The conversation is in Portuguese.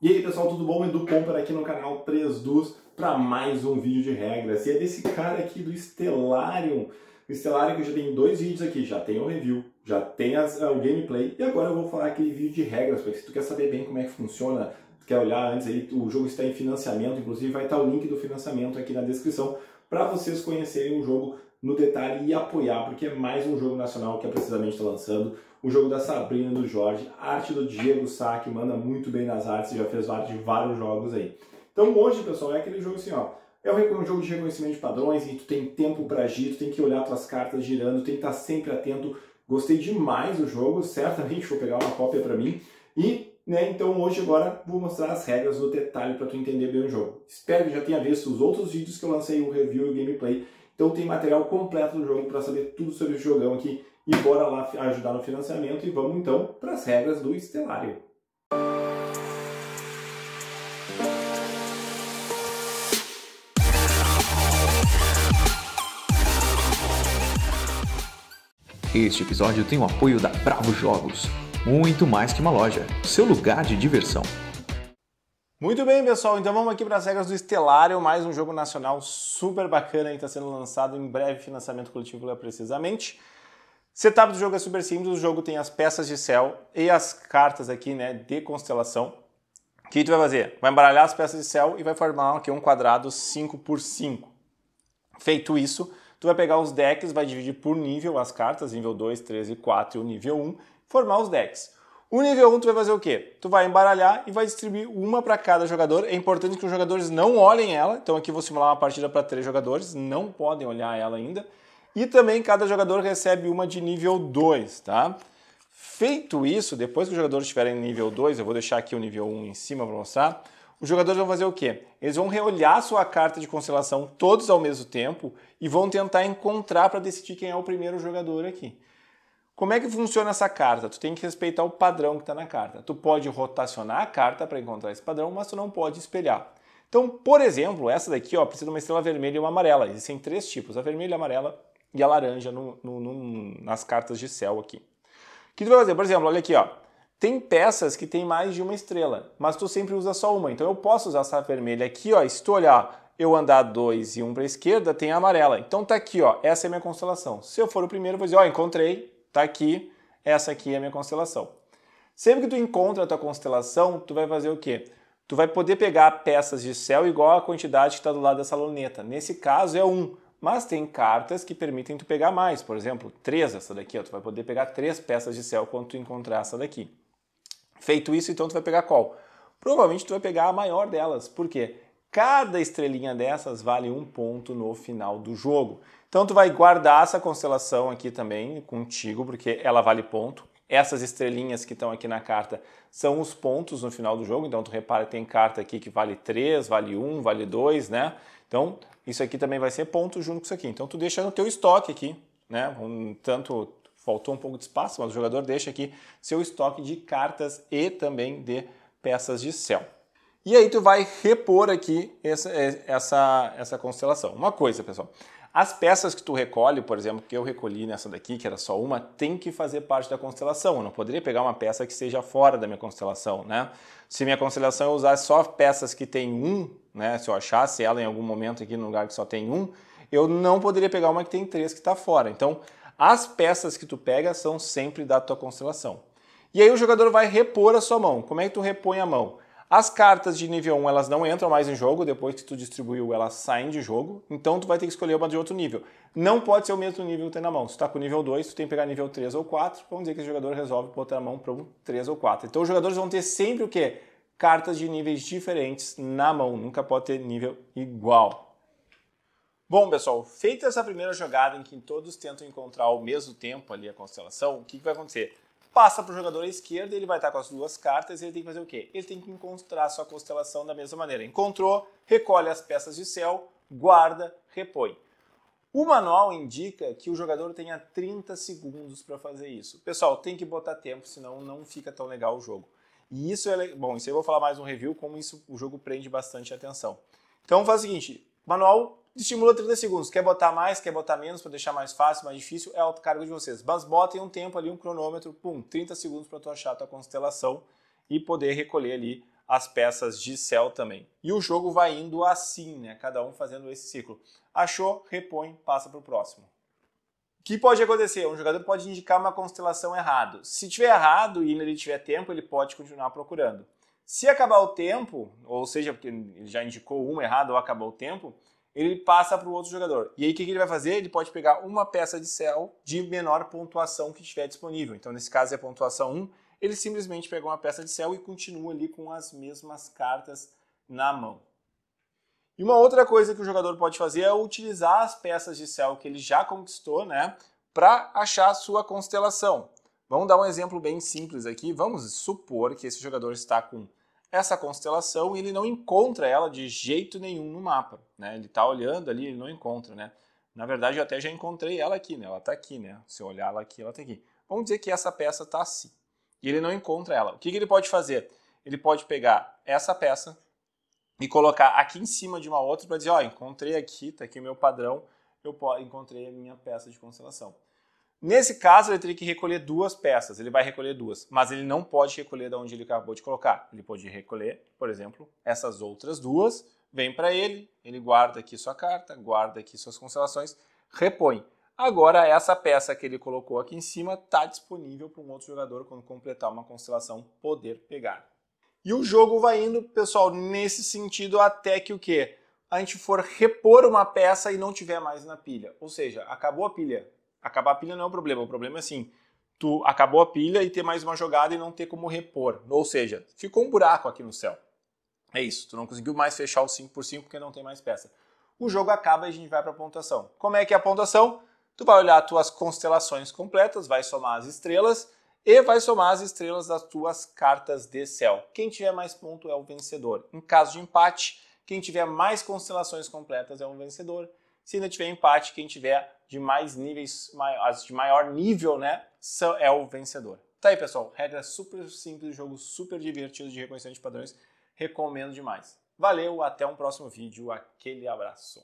E aí pessoal, tudo bom? Edu Pomper aqui no canal 3 Dus para mais um vídeo de regras. E é desse cara aqui do Stellarium. O Stellarium que eu já tem dois vídeos aqui, já tem o review, já tem as, uh, o gameplay e agora eu vou falar aquele vídeo de regras, porque se tu quer saber bem como é que funciona, quer olhar antes aí, o jogo está em financiamento, inclusive vai estar o link do financiamento aqui na descrição para vocês conhecerem o jogo no detalhe e apoiar, porque é mais um jogo nacional que a é Precisamente está lançando. O jogo da Sabrina do Jorge, arte do Diego Sá, que manda muito bem nas artes, já fez arte de vários jogos aí. Então hoje, pessoal, é aquele jogo assim, ó. É um jogo de reconhecimento de padrões e tu tem tempo para agir, tu tem que olhar tuas cartas girando, tem que estar tá sempre atento. Gostei demais do jogo, certamente vou pegar uma cópia para mim. E, né, então hoje agora vou mostrar as regras no detalhe para tu entender bem o jogo. Espero que já tenha visto os outros vídeos que eu lancei, o review e o gameplay. Então tem material completo do jogo para saber tudo sobre o jogão aqui. E bora lá ajudar no financiamento e vamos então para as regras do Estelário. Este episódio tem o apoio da Bravo Jogos, muito mais que uma loja, seu lugar de diversão. Muito bem, pessoal, então vamos aqui para as regras do Estelário, mais um jogo nacional super bacana que está sendo lançado em breve, financiamento coletivo lá é precisamente. Setup do jogo é super simples, o jogo tem as peças de céu e as cartas aqui, né, de constelação. O que tu vai fazer? Vai embaralhar as peças de céu e vai formar aqui um quadrado 5 por 5. Feito isso, tu vai pegar os decks, vai dividir por nível as cartas, nível 2, 3 e 4 e o nível 1, formar os decks. O nível 1 tu vai fazer o quê? Tu vai embaralhar e vai distribuir uma para cada jogador. É importante que os jogadores não olhem ela. Então aqui vou simular uma partida para três jogadores, não podem olhar ela ainda. E também cada jogador recebe uma de nível 2, tá? Feito isso, depois que os jogadores estiverem em nível 2, eu vou deixar aqui o nível 1 em cima para mostrar, os jogadores vão fazer o quê? Eles vão reolhar sua carta de constelação todos ao mesmo tempo e vão tentar encontrar para decidir quem é o primeiro jogador aqui. Como é que funciona essa carta? Tu tem que respeitar o padrão que está na carta. Tu pode rotacionar a carta para encontrar esse padrão, mas tu não pode espelhar. Então, por exemplo, essa daqui ó, precisa de uma estrela vermelha e uma amarela. Existem três tipos: a vermelha, a amarela e a laranja no, no, no, nas cartas de céu aqui. O que tu vai fazer? Por exemplo, olha aqui, ó. Tem peças que tem mais de uma estrela, mas tu sempre usa só uma. Então eu posso usar essa vermelha aqui, ó. Se tu olhar, eu andar dois e um para a esquerda, tem a amarela. Então tá aqui, ó. Essa é a minha constelação. Se eu for o primeiro, vou dizer, ó, encontrei Tá aqui, essa aqui é a minha constelação. Sempre que tu encontra a tua constelação, tu vai fazer o quê? Tu vai poder pegar peças de céu igual a quantidade que está do lado dessa luneta. Nesse caso é um, mas tem cartas que permitem tu pegar mais. Por exemplo, três essa daqui, ó, tu vai poder pegar três peças de céu quando tu encontrar essa daqui. Feito isso, então tu vai pegar qual? Provavelmente tu vai pegar a maior delas. Por quê? Cada estrelinha dessas vale um ponto no final do jogo. Então tu vai guardar essa constelação aqui também contigo, porque ela vale ponto. Essas estrelinhas que estão aqui na carta são os pontos no final do jogo. Então tu repara, tem carta aqui que vale 3, vale 1, vale 2, né? Então isso aqui também vai ser ponto junto com isso aqui. Então tu deixa no teu estoque aqui, né? Um tanto faltou um pouco de espaço, mas o jogador deixa aqui seu estoque de cartas e também de peças de céu. E aí tu vai repor aqui essa, é, essa, essa constelação. Uma coisa, pessoal. As peças que tu recolhe, por exemplo, que eu recolhi nessa daqui, que era só uma, tem que fazer parte da constelação. Eu não poderia pegar uma peça que seja fora da minha constelação, né? Se minha constelação eu é usasse só peças que tem um, né? Se eu achasse ela em algum momento aqui no lugar que só tem um, eu não poderia pegar uma que tem três que está fora. Então, as peças que tu pega são sempre da tua constelação. E aí o jogador vai repor a sua mão. Como é que tu repõe a mão? As cartas de nível 1 elas não entram mais em jogo, depois que tu distribuiu elas saem de jogo, então tu vai ter que escolher uma de outro nível. Não pode ser o mesmo nível que tem na mão. Se tu tá com nível 2, tu tem que pegar nível 3 ou 4, vamos dizer que o jogador resolve botar na mão para um 3 ou 4. Então os jogadores vão ter sempre o quê? Cartas de níveis diferentes na mão, nunca pode ter nível igual. Bom, pessoal, feita essa primeira jogada em que todos tentam encontrar ao mesmo tempo ali a constelação, o que, que vai acontecer? passa para o jogador à esquerda, ele vai estar com as duas cartas e ele tem que fazer o quê? Ele tem que encontrar a sua constelação da mesma maneira. Encontrou, recolhe as peças de céu, guarda, repõe. O manual indica que o jogador tenha 30 segundos para fazer isso. Pessoal, tem que botar tempo, senão não fica tão legal o jogo. E isso é bom, isso eu vou falar mais um review como isso o jogo prende bastante atenção. Então faz o seguinte, manual estimula 30 segundos. Quer botar mais, quer botar menos para deixar mais fácil, mais difícil, é alto cargo de vocês. Mas botem um tempo ali, um cronômetro, pum, 30 segundos para tu achar a tua constelação e poder recolher ali as peças de céu também. E o jogo vai indo assim, né? Cada um fazendo esse ciclo. Achou, repõe, passa para o próximo. O que pode acontecer? Um jogador pode indicar uma constelação errado. Se tiver errado e ele tiver tempo, ele pode continuar procurando. Se acabar o tempo, ou seja, porque ele já indicou uma errada ou acabou o tempo, ele passa para o outro jogador. E aí o que, que ele vai fazer? Ele pode pegar uma peça de céu de menor pontuação que estiver disponível. Então, nesse caso é a pontuação 1, ele simplesmente pega uma peça de céu e continua ali com as mesmas cartas na mão. E uma outra coisa que o jogador pode fazer é utilizar as peças de céu que ele já conquistou, né, para achar sua constelação. Vamos dar um exemplo bem simples aqui. Vamos supor que esse jogador está com essa constelação e ele não encontra ela de jeito nenhum no mapa. Né? Ele está olhando ali, ele não encontra. Né? Na verdade, eu até já encontrei ela aqui, né? ela está aqui. Né? Se eu olhar ela aqui, ela está aqui. Vamos dizer que essa peça está assim e ele não encontra ela. O que, que ele pode fazer? Ele pode pegar essa peça e colocar aqui em cima de uma outra para dizer, ó, oh, encontrei aqui, está aqui o meu padrão, eu encontrei a minha peça de constelação. Nesse caso, ele teria que recolher duas peças, ele vai recolher duas, mas ele não pode recolher da onde ele acabou de colocar. Ele pode recolher, por exemplo, essas outras duas, vem para ele, ele guarda aqui sua carta, guarda aqui suas constelações, repõe. Agora, essa peça que ele colocou aqui em cima está disponível para um outro jogador, quando completar uma constelação, poder pegar. E o jogo vai indo, pessoal, nesse sentido, até que o quê? A gente for repor uma peça e não tiver mais na pilha. Ou seja, acabou a pilha, acabar a pilha não é o problema, o problema é assim, tu acabou a pilha e ter mais uma jogada e não ter como repor. Ou seja, ficou um buraco aqui no céu. É isso, tu não conseguiu mais fechar o 5x5 porque não tem mais peça. O jogo acaba e a gente vai para a pontuação. Como é que é a pontuação? Tu vai olhar as tuas constelações completas, vai somar as estrelas e vai somar as estrelas das tuas cartas de céu. Quem tiver mais ponto é o vencedor. Em caso de empate, quem tiver mais constelações completas é o um vencedor. Se ainda tiver empate, quem tiver de mais níveis, as de maior nível, né, é o vencedor. Tá aí, pessoal. Regra super simples, jogo super divertido de reconhecimento de padrões. Recomendo demais. Valeu, até um próximo vídeo. Aquele abraço.